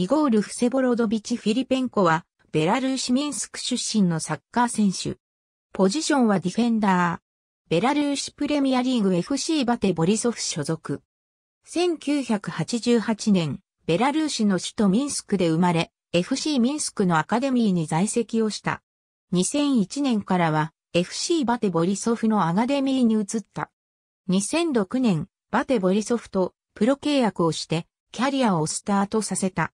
イゴール・フセボロドビチ・フィリペンコは、ベラルーシ・ミンスク出身のサッカー選手。ポジションはディフェンダー。ベラルーシプレミアリーグ FC バテ・ボリソフ所属。1988年、ベラルーシの首都ミンスクで生まれ、FC ミンスクのアカデミーに在籍をした。2001年からは、FC バテ・ボリソフのアカデミーに移った。2006年、バテ・ボリソフとプロ契約をして、キャリアをスタートさせた。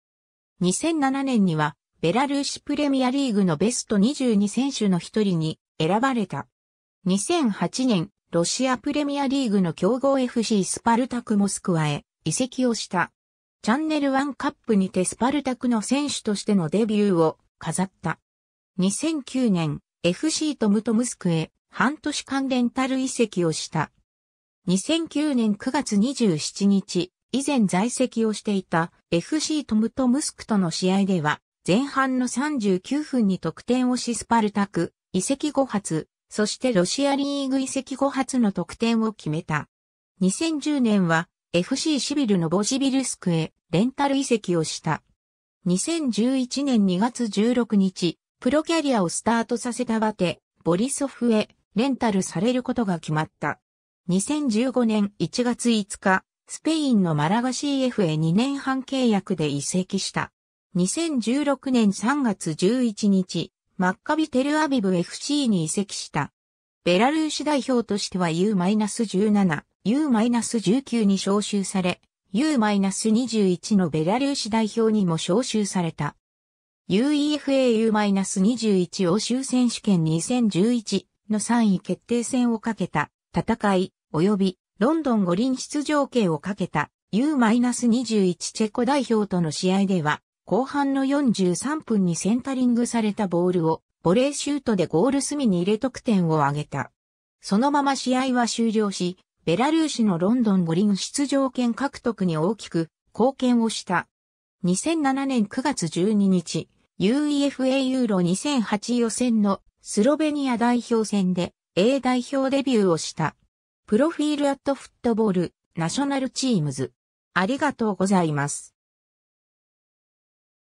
2007年には、ベラルーシプレミアリーグのベスト22選手の一人に選ばれた。2008年、ロシアプレミアリーグの強豪 FC スパルタクモスクワへ移籍をした。チャンネルワンカップにてスパルタクの選手としてのデビューを飾った。2009年、FC トムトムスクへ半年間レンタル移籍をした。2009年9月27日、以前在籍をしていた FC トムトムスクとの試合では、前半の39分に得点をしスパルタク、移籍後発、そしてロシアリーグ移籍後発の得点を決めた。2010年は FC シビルのボジビルスクへレンタル移籍をした。2011年2月16日、プロキャリアをスタートさせたバテ、ボリソフへレンタルされることが決まった。2015年1月5日、スペインのマラガ CF へ2年半契約で移籍した。2016年3月11日、マッカビテルアビブ FC に移籍した。ベラルーシ代表としては U-17、U-19 に招集され、U-21 のベラルーシ代表にも招集された。UEFAU-21 欧州選手権2011の3位決定戦をかけた戦い及びロンドン五輪出場権をかけた U-21 チェコ代表との試合では、後半の43分にセンタリングされたボールを、ボレーシュートでゴール隅に入れ得点を挙げた。そのまま試合は終了し、ベラルーシのロンドン五輪出場権獲得に大きく貢献をした。2007年9月12日、UEFA ユーロ2008予選のスロベニア代表戦で A 代表デビューをした。プロフィールアットフットボール、ナショナルチームズ。ありがとうございます。